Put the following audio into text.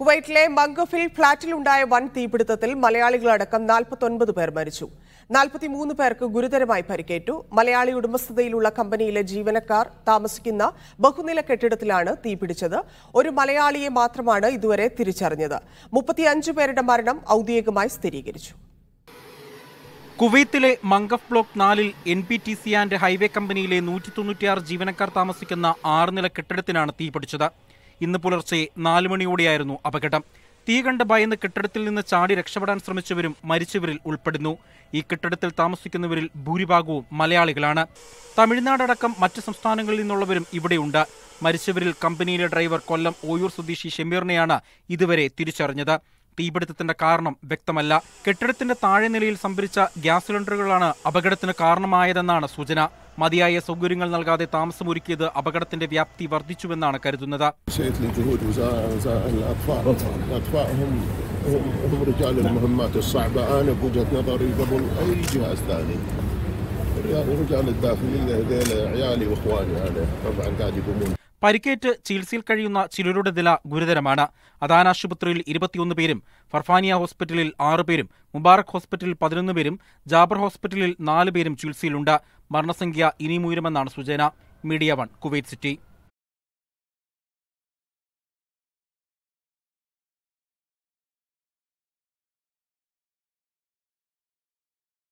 കുവൈറ്റിലെ മംഗഫിൽ ഫ്ളാറ്റിലുണ്ടായ വൻ തീപിടുത്തത്തിൽ മലയാളികളടക്കം നാൽപ്പത്തൊൻപത് പേർ മരിച്ചു നാൽപ്പത്തിമൂന്ന് പേർക്ക് ഗുരുതരമായി പരിക്കേറ്റു മലയാളി ഉടമസ്ഥതയിലുള്ള കമ്പനിയിലെ ജീവനക്കാർ താമസിക്കുന്ന ബഹുനില കെട്ടിടത്തിലാണ് തീപിടിച്ചത് ഒരു മലയാളിയെ മാത്രമാണ് ഇതുവരെ തിരിച്ചറിഞ്ഞത് മുപ്പത്തിയഞ്ച് പേരുടെ മരണം ഔദ്യോഗികമായി സ്ഥിരീകരിച്ചു കുവൈത്തിലെ മംഗഫ് ബ്ലോക്ക് നാലിൽ N P T C and highway കമ്പനിയിലെ നൂറ്റി തൊണ്ണൂറ്റിയാറ് ജീവനക്കാർ താമസിക്കുന്ന ആറ് നില കെട്ടിടത്തിനാണ് തീപിടിച്ചത് ഇന്ന് പുലർച്ചെ നാല് മണിയോടെയായിരുന്നു അപകടം തീ കണ്ട് ഭയന്ന് കെട്ടിടത്തിൽ നിന്ന് ചാടി രക്ഷപ്പെടാൻ ശ്രമിച്ചവരും മരിച്ചവരിൽ ഉൾപ്പെടുന്നു ഈ കെട്ടിടത്തിൽ താമസിക്കുന്നവരിൽ ഭൂരിഭാഗവും മലയാളികളാണ് തമിഴ്നാടടക്കം മറ്റ് സംസ്ഥാനങ്ങളിൽ നിന്നുള്ളവരും ഇവിടെയുണ്ട് മരിച്ചവരിൽ കമ്പനിയിലെ ഡ്രൈവർ കൊല്ലം ഓയൂർ സ്വദേശി ഷെമീറിനെയാണ് ഇതുവരെ തിരിച്ചറിഞ്ഞത് തീപിടുത്തത്തിന്റെ കാരണം വ്യക്തമല്ല കെട്ടിടത്തിന്റെ താഴെ നിലയിൽ സംഭരിച്ച ഗ്യാസ് സിലിണ്ടറുകളാണ് അപകടത്തിന് കാരണമായതെന്നാണ് സൂചന മതിയായ സൗകര്യങ്ങൾ നൽകാതെ താമസമൊരുക്കിയത് അപകടത്തിന്റെ വ്യാപ്തി വർദ്ധിച്ചുവെന്നാണ് കരുതുന്നത് പരിക്കേറ്റ് ചികിത്സയിൽ കഴിയുന്ന ചിലരുടെ നില ഗുരുതരമാണ് അദാൻ ആശുപത്രിയിൽ ഇരുപത്തിയൊന്ന് പേരും ഫർഫാനിയ ഹോസ്പിറ്റലിൽ ആറുപേരും പേരും മുബാറക് ഹോസ്പിറ്റലിൽ പതിനൊന്ന് പേരും ജാബർ ഹോസ്പിറ്റലിൽ നാല് പേരും ചികിത്സയിലുണ്ട് മരണസംഖ്യ ഇനിയും ഉയരുമെന്നാണ് സൂചന മീഡിയ വൺ കുവൈറ്റ് സിറ്റി